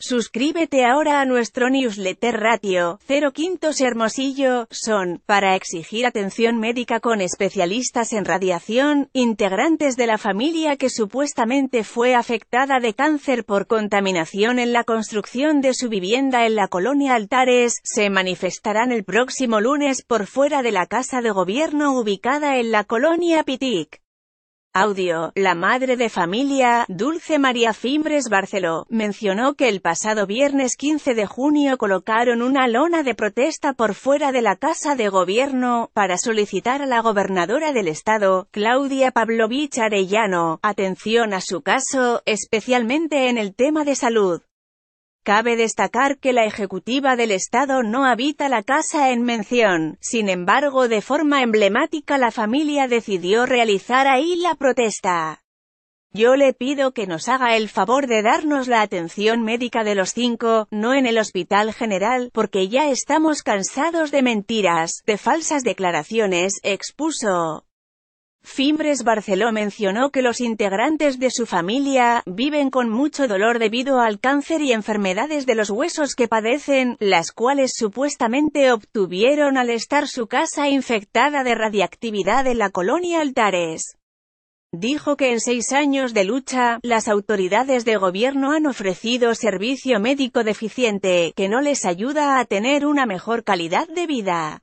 Suscríbete ahora a nuestro newsletter Ratio 05 Quintos Hermosillo, son, para exigir atención médica con especialistas en radiación, integrantes de la familia que supuestamente fue afectada de cáncer por contaminación en la construcción de su vivienda en la colonia Altares, se manifestarán el próximo lunes por fuera de la Casa de Gobierno ubicada en la colonia Pitic. Audio, la madre de familia, Dulce María Fimbres Barceló, mencionó que el pasado viernes 15 de junio colocaron una lona de protesta por fuera de la Casa de Gobierno, para solicitar a la gobernadora del Estado, Claudia Pavlovich Arellano, atención a su caso, especialmente en el tema de salud. Cabe destacar que la ejecutiva del Estado no habita la casa en mención, sin embargo de forma emblemática la familia decidió realizar ahí la protesta. Yo le pido que nos haga el favor de darnos la atención médica de los cinco, no en el hospital general, porque ya estamos cansados de mentiras, de falsas declaraciones, expuso. Fimbres Barceló mencionó que los integrantes de su familia viven con mucho dolor debido al cáncer y enfermedades de los huesos que padecen, las cuales supuestamente obtuvieron al estar su casa infectada de radiactividad en la colonia Altares. Dijo que en seis años de lucha, las autoridades de gobierno han ofrecido servicio médico deficiente, que no les ayuda a tener una mejor calidad de vida.